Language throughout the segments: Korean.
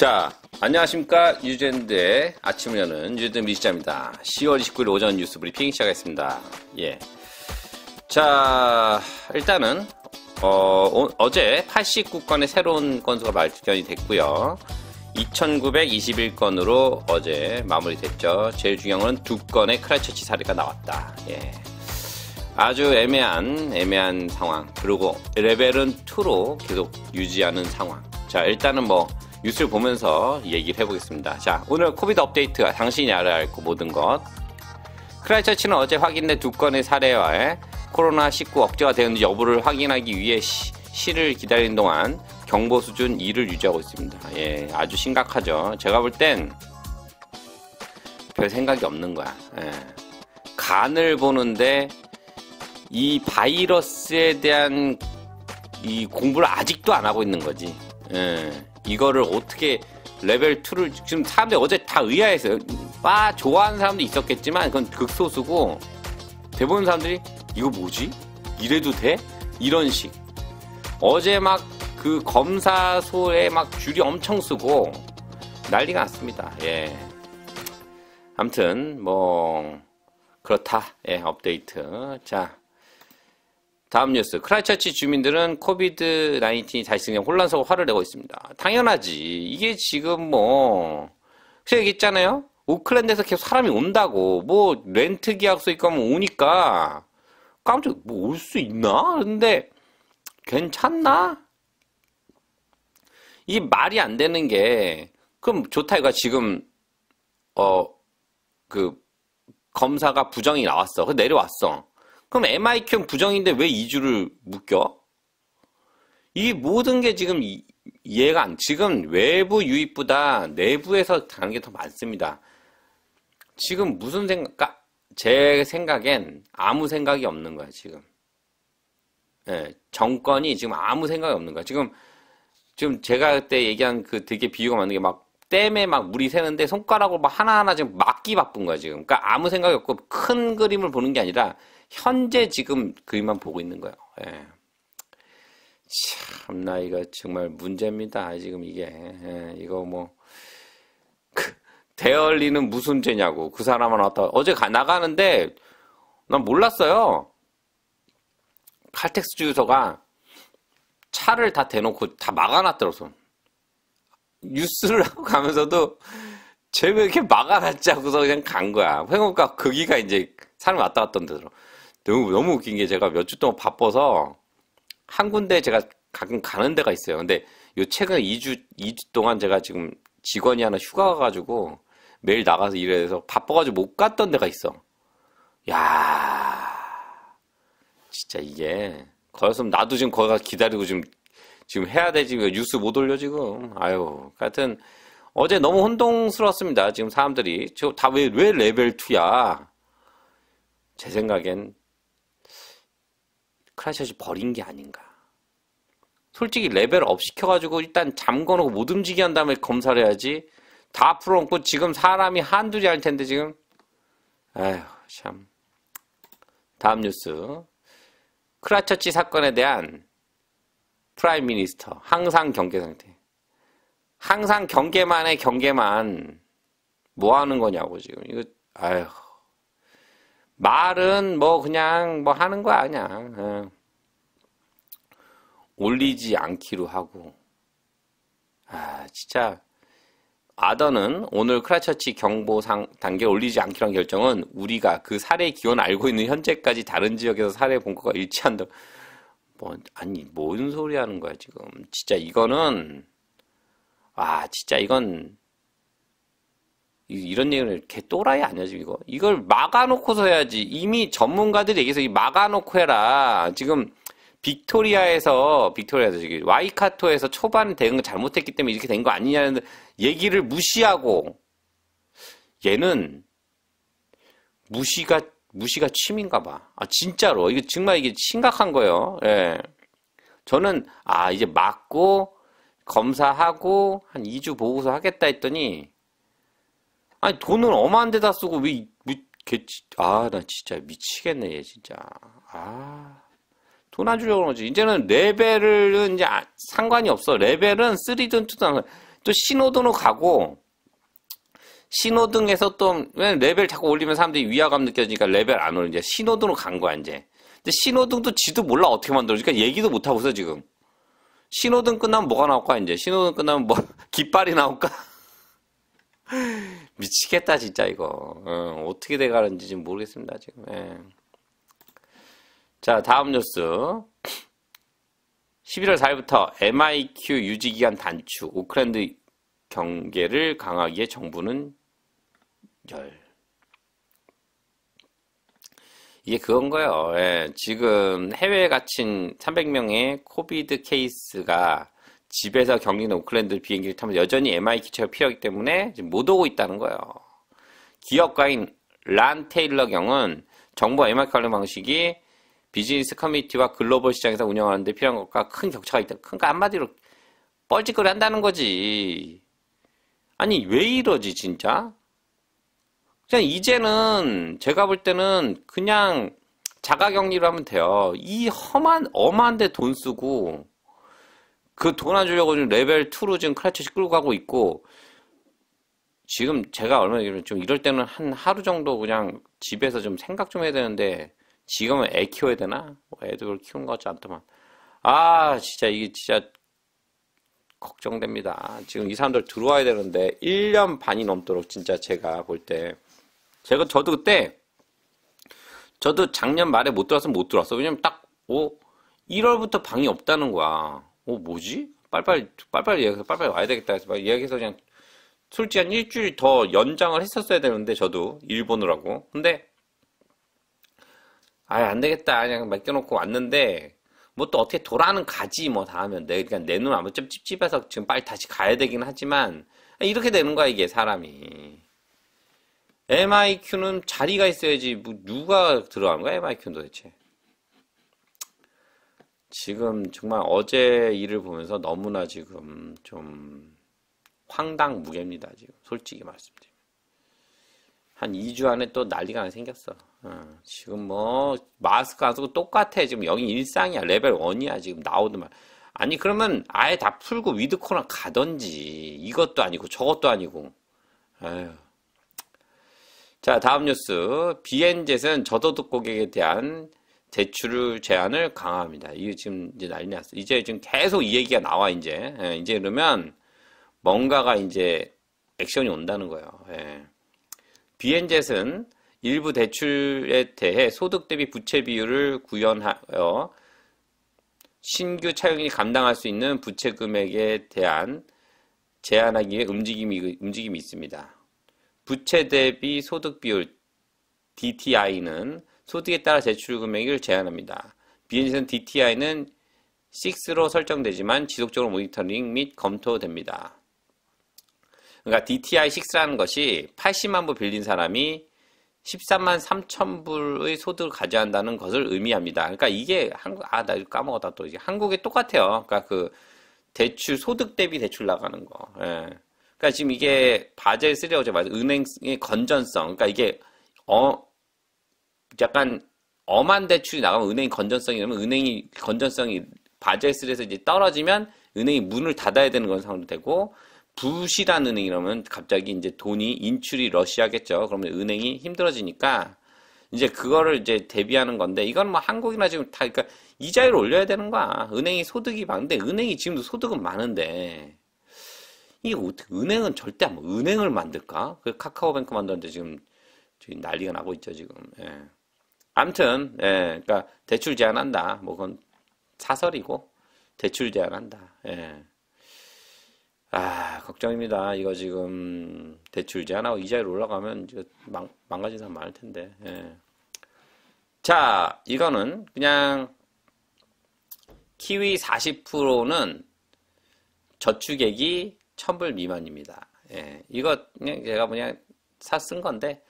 자, 안녕하십니까. 유젠드의 아침을 여는 유젠드 미시자입니다. 10월 29일 오전 뉴스 브리핑 시작했습니다. 예. 자, 일단은, 어, 어제 89건의 새로운 건수가 발견이 됐고요. 2,921건으로 어제 마무리됐죠. 제일 중요한 건 두 건의 크라이처치 사례가 나왔다. 예. 아주 애매한 애매한 상황. 그리고 레벨은 2로 계속 유지하는 상황. 자, 일단은 뭐 뉴스를 보면서 얘기를 해보겠습니다. 자, 오늘 코비드 업데이트가 당신이 알아야 할 그 모든 것. 크라이처치는 어제 확인된 두 건의 사례와 코로나19 억제가 되는지 었 여부를 확인하기 위해 시, 시를 기다리는 동안 경보 수준 2를 유지하고 있습니다. 예, 아주 심각하죠. 제가 볼 땐 별 생각이 없는 거야. 예. 간을 보는데 이 바이러스에 대한 이 공부를 아직도 안 하고 있는 거지. 예. 이거를 어떻게 레벨 2를 지금 사람들 이 어제 다 의아했어요. 빠 좋아하는 사람도 있었겠지만 그건 극소수고 대부분 사람들이 이거 뭐지? 이래도 돼? 이런 식. 어제 막 그 검사소에 막 줄이 엄청 쓰고 난리가 났습니다. 예. 아무튼 뭐 그렇다. 예, 업데이트. 자, 다음 뉴스. 크라이처치 주민들은 코비드 19이 다시 생겨 혼란스러워 화를 내고 있습니다. 당연하지. 이게 지금 뭐, 제가 얘기했잖아요? 오클랜드에서 계속 사람이 온다고. 뭐, 렌트 계약서 있고 하면 오니까. 깜짝, 뭐, 올 수 있나? 근데, 괜찮나? 이게 말이 안 되는 게, 그럼 좋다, 이거 지금, 어, 그, 검사가 부정이 나왔어. 그 내려왔어. 그럼 MIQ형 부정인데 왜 2주를 묶여? 이 모든 게 지금 이, 해가 안, 지금 외부 유입보다 내부에서 당한 게 더 많습니다. 지금 무슨 생각, 제 생각엔 아무 생각이 없는 거야, 지금. 예, 정권이 지금 아무 생각이 없는 거야. 지금, 지금 제가 그때 얘기한 그 되게 비유가 맞는 게 막, 댐에 막 물이 새는데 손가락으로 막 하나하나 지금 막기 바쁜 거야, 지금. 그러니까 아무 생각이 없고 큰 그림을 보는 게 아니라 현재 지금 그만 보고 있는 거예요. 예. 참나 이거 정말 문제입니다. 지금 이게 예, 이거 뭐 그, 대얼리는 무슨 죄냐고 그 사람은 왔다 어제 가, 나가는데 난 몰랐어요. 칼텍스 주유소가 차를 다 대놓고 다 막아놨더라고. 뉴스를 하고 가면서도 쟤 왜 이렇게 막아놨지 하고서 그냥 간 거야. 회원가 거기가 이제 사람 왔다 갔던 데더라고. 너무, 너무 웃긴 게 제가 몇 주 동안 바빠서 한 군데 제가 가끔 가는 데가 있어요. 근데 요 최근 2주, 2주 동안 제가 지금 직원이 하나 휴가 가가지고 매일 나가서 일해서 바빠가지고 못 갔던 데가 있어. 야 진짜 이게. 거기서 나도 지금 거기 가서 기다리고 지금, 지금 해야 되지. 뉴스 못 올려 지금. 아유. 하여튼, 어제 너무 혼동스러웠습니다. 지금 사람들이. 저금다 왜, 왜 레벨 2야? 제 생각엔 크라이처시 버린 게 아닌가. 솔직히 레벨 업 시켜가지고 일단 잠궈놓고 못 움직이게 한 다음에 검사를 해야지. 다 풀어놓고 지금 사람이 한둘이 할 텐데 지금. 아휴 참. 다음 뉴스. 크라처치 사건에 대한 프라임 미니스터. 항상 경계 상태. 항상 경계만에 경계만 뭐 하는 거냐고 지금. 이거 아휴. 말은 뭐 그냥 뭐 하는 거 아니야. 어. 올리지 않기로 하고. 아, 진짜. 아더는 오늘 크라처치 경보상 단계 올리지 않기로 한 결정은 우리가 그사례기원 알고 있는 현재까지 다른 지역에서 사례 본거가 일치한다. 뭐, 아니, 뭔 소리 하는 거야, 지금. 진짜 이거는, 아, 진짜 이건 이런 얘기를 개 또라이 아니야 지금 이거 이걸 막아놓고서 해야지 이미 전문가들 얘기해서 이 막아놓고 해라 지금 빅토리아에서 빅토리아에서 지금 와이카토에서 초반 대응을 잘못했기 때문에 이렇게 된 거 아니냐는 얘기를 무시하고 얘는 무시가 무시가 취미인가 봐. 아 진짜로 이거 정말 이게 심각한 거예요. 예. 저는 아 이제 막고 검사하고 한 2주 보고서 하겠다 했더니 아니 돈을 마한 데다 쓰고 왜 개치 아나 진짜 미치겠네 얘 진짜 아 돈 안 주려고 그러지 이제는 레벨은 이제 아, 상관이 없어 레벨은 쓰리든 2든 또 신호등으로 가고 신호등에서 또 왜 레벨 자꾸 올리면 사람들이 위화감 느껴지니까 레벨 안 올려 이 신호등으로 간 거야 이제 근데 신호등도 지도 몰라 어떻게 만들어지니까 그러니까 얘기도 못 하고 있어 지금 신호등 끝나면 뭐가 나올까 이제 신호등 끝나면 뭐 깃발이 나올까 미치겠다 진짜 이거 어, 어떻게 돼가는지 지금 모르겠습니다 지금 예. 자 다음 뉴스 11월 4일부터 MIQ 유지기간 단축 오클랜드 경계를 강하기에 정부는 열 이게 그건 거예요 예, 지금 해외에 갇힌 300명의 코비드 케이스가 집에서 경리나 오클랜드 비행기를 타면 여전히 MI 기체가 필요하기 때문에 못 오고 있다는 거예요. 기업가인 란 테일러 경은 정부 MI 관련 방식이 비즈니스 커뮤니티와 글로벌 시장에서 운영하는데 필요한 것과 큰 격차가 있다. 그러니까 한마디로 뻘짓거리 한다는 거지. 아니 왜 이러지 진짜? 그냥 이제는 제가 볼 때는 그냥 자가격리로 하면 돼요. 이 험한 엄한데 돈 쓰고 그돈안 주려고 지금 레벨 2로 지금 크래치시 끌고 가고 있고 지금 제가 얼마 전에 좀 이럴 때는 한 하루 정도 그냥 집에서 좀 생각 좀 해야 되는데 지금은 애 키워야 되나? 뭐 애들 키운 것 같지 않더만. 아 진짜 이게 진짜 걱정됩니다. 지금 이 사람들 들어와야 되는데 1년 반이 넘도록 진짜 제가 볼 때 제가 저도 그때 저도 작년 말에 못들어왔으면못 들어왔어. 왜냐면 딱 오, 1월부터 방이 없다는 거야. 어, 뭐지? 빨빨 리리 빨빨 리 예약해서 빨빨 와야 되겠다 해서 막 예약해서 그냥 솔직히 한 일주일 더 연장을 했었어야 되는데 저도 일본으라고 근데 아예 안 되겠다 그냥 맡겨놓고 왔는데 뭐 또 어떻게 돌아는 가지 뭐 다음에 내 그냥 내눈 아무 좀 찝찝해서 지금 빨리 다시 가야 되긴 하지만 이렇게 되는 거야 이게 사람이 MIQ는 자리가 있어야지 뭐 누가 들어간 거야 MIQ는 도대체 지금 정말 어제 일을 보면서 너무나 지금 좀 황당 무게입니다. 지금 솔직히 말씀드리면. 한 2주 안에 또 난리가 생겼어. 어, 지금 뭐 마스크 안 쓰고 똑같아. 지금 여기 일상이야. 레벨 1이야. 지금 나오더만. 아니 그러면 아예 다 풀고 위드 코너 가던지 이것도 아니고 저것도 아니고. 에휴. 자 다음 뉴스. 비엔젯은 저소득 고객에 대한 대출 제한을 강화합니다. 이게 지금 이제 난리 났어. 이제 지금 계속 이 얘기가 나와, 이제. 예, 이제 그러면 뭔가가 이제 액션이 온다는 거예요. 예. 비엔젯은 일부 대출에 대해 소득 대비 부채 비율을 구현하여 신규 차용이 감당할 수 있는 부채 금액에 대한 제한하기 위 움직임이, 움직임이 있습니다. 부채 대비 소득 비율 DTI는 소득에 따라 제출 금액을 제한합니다. 비엔지선 DTI는 6로 설정되지만 지속적으로 모니터링 및 검토됩니다. 그러니까 DTI6라는 것이 80만 불 빌린 사람이 13만 3천 불의 소득을 가져야 한다는 것을 의미합니다. 그러니까 이게 한국, 아, 나 이거 까먹었다 또. 이제 한국에 똑같아요. 그러니까 그 대출, 소득 대비 대출 나가는 거. 예. 그러니까 지금 이게 바젤 3라고 제가 말했 은행의 건전성. 그러니까 이게, 어, 약간 엄한 대출이 나가면 은행 건전성이 그러면 은행이 건전성이 바젤스에서 이제 떨어지면 은행이 문을 닫아야 되는 그런 상황도 되고 부실한 은행이라면 갑자기 이제 돈이 인출이 러시아겠죠. 그러면 은행이 힘들어지니까 이제 그거를 이제 대비하는 건데 이건 뭐 한국이나 지금 다 그러니까 이자율 올려야 되는 거야. 은행이 소득이 많은데 은행이 지금도 소득은 많은데 이게 어떻게 은행은 절대 안뭐 은행을 만들까? 그 카카오뱅크 만드는데 지금 지금 난리가 나고 있죠 지금. 예. 암튼, 예, 그러니까 대출 제한한다. 뭐 그건 사설이고 대출 제한한다. 예. 아, 걱정입니다. 이거 지금 대출 제한하고 이자율 올라가면 망, 망가진 사람 많을 텐데. 예. 자, 이거는 그냥 키위 40%는 저축액이 천불 미만입니다. 예, 이거 그냥 제가 그냥 사 쓴 건데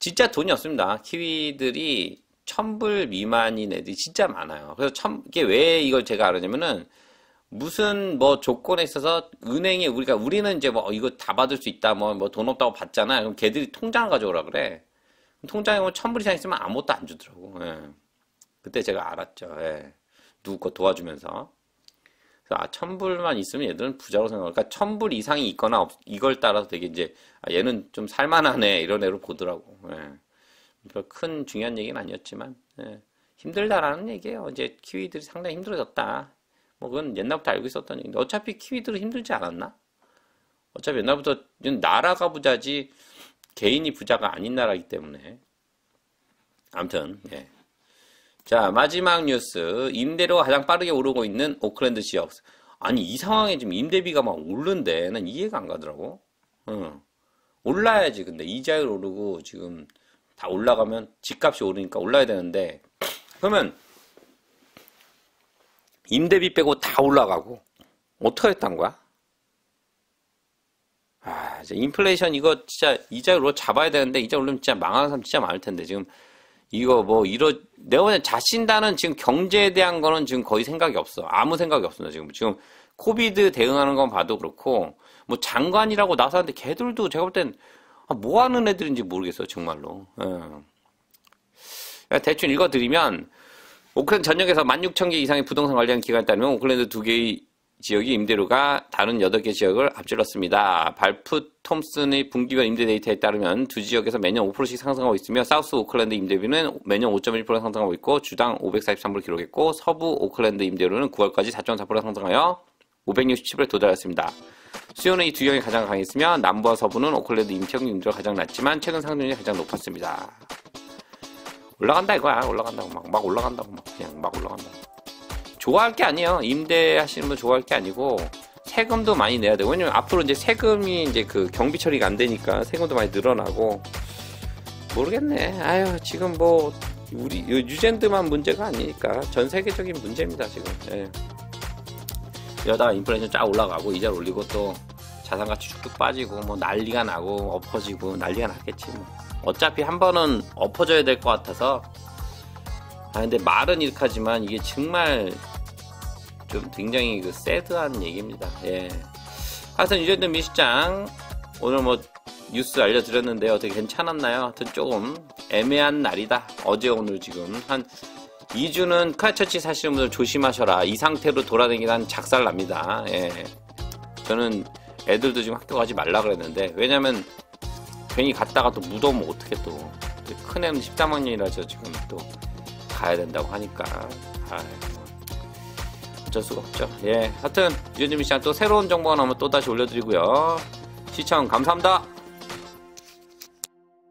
진짜 돈이 없습니다. 키위들이 천불 미만인 애들이 진짜 많아요. 그래서 천, 이게 왜 이걸 제가 알았냐면은 무슨 뭐 조건에 있어서 은행에 우리가 우리는 이제 뭐 어, 이거 다 받을 수 있다 뭐돈 뭐 없다고 받잖아. 그럼 걔들이 통장 을 가져오라 그래. 통장에 보면 천불 이상 있으면 아무것도 안 주더라고. 예. 그때 제가 알았죠. 예. 누구 거 도와주면서. 아, 천불만 있으면 얘들은 부자로 생각할까 그러니까 천불 이상이 있거나 없, 이걸 따라서 되게 이제 아, 얘는 좀 살만하네 이런 애로 보더라고. 예. 큰 중요한 얘기는 아니었지만 예. 힘들다라는 얘기예요. 이제 키위들이 상당히 힘들어졌다. 뭐 그건 옛날부터 알고 있었던 얘기인데 어차피 키위들은 힘들지 않았나? 어차피 옛날부터 나라가 부자지 개인이 부자가 아닌 나라이기 때문에 아무튼 예. 자, 마지막 뉴스. 임대료가 가장 빠르게 오르고 있는 오클랜드 지역. 아니, 이 상황에 지금 임대비가 막 오르는데, 난 이해가 안 가더라고. 응. 올라야지, 근데. 이자율 오르고, 지금 다 올라가면 집값이 오르니까 올라야 되는데, 그러면, 임대비 빼고 다 올라가고, 어떻게 했단 거야? 아, 이제 인플레이션 이거 진짜 이자율로 잡아야 되는데, 이자 율 오르면 진짜 망하는 사람 진짜 많을 텐데, 지금 이거 뭐 이러 내가 보기엔 자신다는 지금 경제에 대한 거는 지금 거의 생각이 없어. 아무 생각이 없습니다. 지금 지금 코비드 대응하는 건 봐도 그렇고 뭐 장관이라고 나서는데 걔들도 제가 볼 땐뭐 아, 하는 애들인지 모르겠어 정말로. 예. 대충 읽어드리면 오클랜드 전역에서 16,000개 이상의 부동산 관련 기관에 따르면 오클랜드 두 개의 지역이 임대료가 다른 8개 지역을 앞질렀습니다. 발프 톰슨의 분기별 임대 데이터에 따르면 두 지역에서 매년 5%씩 상승하고 있으며 사우스 오클랜드 임대비는 매년 5.1% 상승하고 있고 주당 543불 을 기록했고 서부 오클랜드 임대료는 9월까지 4.4% 상승하여 567불에 도달했습니다. 수요는 이두 경이 가장 강했으며 남부와 서부는 오클랜드 임태용 임대료가 가장 낮지만 최근 상승률이 가장 높았습니다. 올라간다 이거야 올라간다고 막, 막 올라간다고 막 그냥 막 올라간다고 좋아할 게 아니에요. 임대하시는 분 좋아할 게 아니고 세금도 많이 내야 되고 왜냐면 앞으로 이제 세금이 이제 그 경비 처리가 안 되니까 세금도 많이 늘어나고 모르겠네. 아유 지금 뭐 우리 유젠드만 문제가 아니니까 전 세계적인 문제입니다 지금. 예. 이다가 인플레이션 쫙 올라가고 이자 올리고 또 자산 가치 쭉쭉 빠지고 뭐 난리가 나고 엎어지고 난리가 났겠지 뭐. 어차피 한 번은 엎어져야 될 것 같아서 아 근데 말은 이렇게 하지만 이게 정말 좀 굉장히 그 새드한 얘기입니다. 예. 하여튼 유재든 미시장 오늘 뭐 뉴스 알려드렸는데 어떻게 괜찮았나요? 하여튼 조금 애매한 날이다. 어제 오늘 지금 한 2주는 크라처치 사시는 분들 조심하셔라. 이 상태로 돌아다니기란 작살 납니다. 예. 저는 애들도 지금 학교 가지 말라 그랬는데 왜냐면 괜히 갔다가 또 무더우면 어떻게 또 큰 애는 13학년이라서 지금 또 가야 된다고 하니까 아이. 어쩔 수가 없죠. 예. 하여튼, 유현진 씨한테 또 새로운 정보가 나오면 또 다시 올려드리고요. 시청 감사합니다.